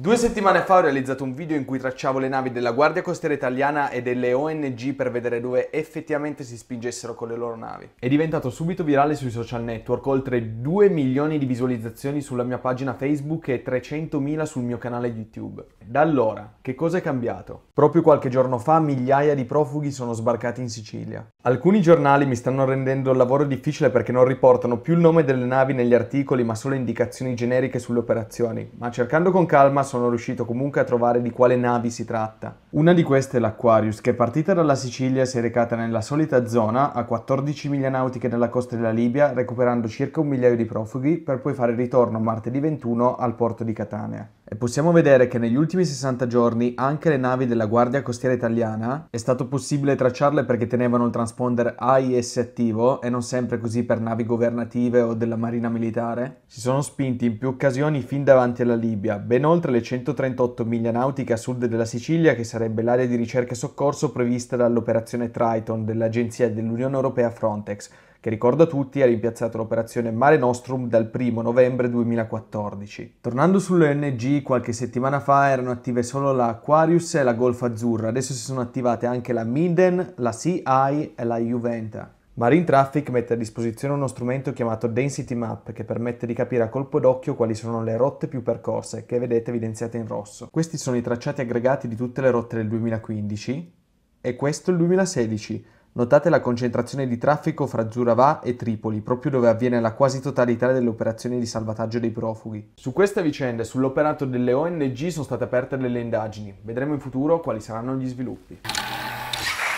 Due settimane fa ho realizzato un video in cui tracciavo le navi della Guardia Costiera Italiana e delle ONG per vedere dove effettivamente si spingessero con le loro navi. È diventato subito virale sui social network, oltre 2 milioni di visualizzazioni sulla mia pagina Facebook e 300.000 sul mio canale YouTube. Da allora, che cosa è cambiato? Proprio qualche giorno fa migliaia di profughi sono sbarcati in Sicilia. Alcuni giornali mi stanno rendendo il lavoro difficile perché non riportano più il nome delle navi negli articoli ma solo indicazioni generiche sulle operazioni, ma cercando con calma sono riuscito comunque a trovare di quale navi si tratta. Una di queste è l'Aquarius, che è partita dalla Sicilia e si è recata nella solita zona, a 14 miglia nautiche dalla costa della Libia, recuperando circa un migliaio di profughi, per poi fare ritorno martedì 21 al porto di Catania possiamo vedere che negli ultimi 60 giorni anche le navi della Guardia Costiera Italiana è stato possibile tracciarle perché tenevano il transponder AIS attivo e non sempre così per navi governative o della Marina Militare. Si sono spinti in più occasioni fin davanti alla Libia, ben oltre le 138 miglia nautiche a sud della Sicilia che sarebbe l'area di ricerca e soccorso prevista dall'operazione Triton dell'Agenzia dell'Unione Europea Frontex che ricordo a tutti ha rimpiazzato l'operazione Mare Nostrum dal 1 novembre 2014. Tornando sull'ONG, qualche settimana fa erano attive solo la Aquarius e la Golfa Azzurra, adesso si sono attivate anche la Minden, la Sea Eye e la Juventa. Marine Traffic mette a disposizione uno strumento chiamato Density Map che permette di capire a colpo d'occhio quali sono le rotte più percorse, che vedete evidenziate in rosso. Questi sono i tracciati aggregati di tutte le rotte del 2015 e questo il 2016 Notate la concentrazione di traffico fra Zurava e Tripoli, proprio dove avviene la quasi totalità delle operazioni di salvataggio dei profughi. Su questa vicenda e sull'operato delle ONG sono state aperte delle indagini. Vedremo in futuro quali saranno gli sviluppi.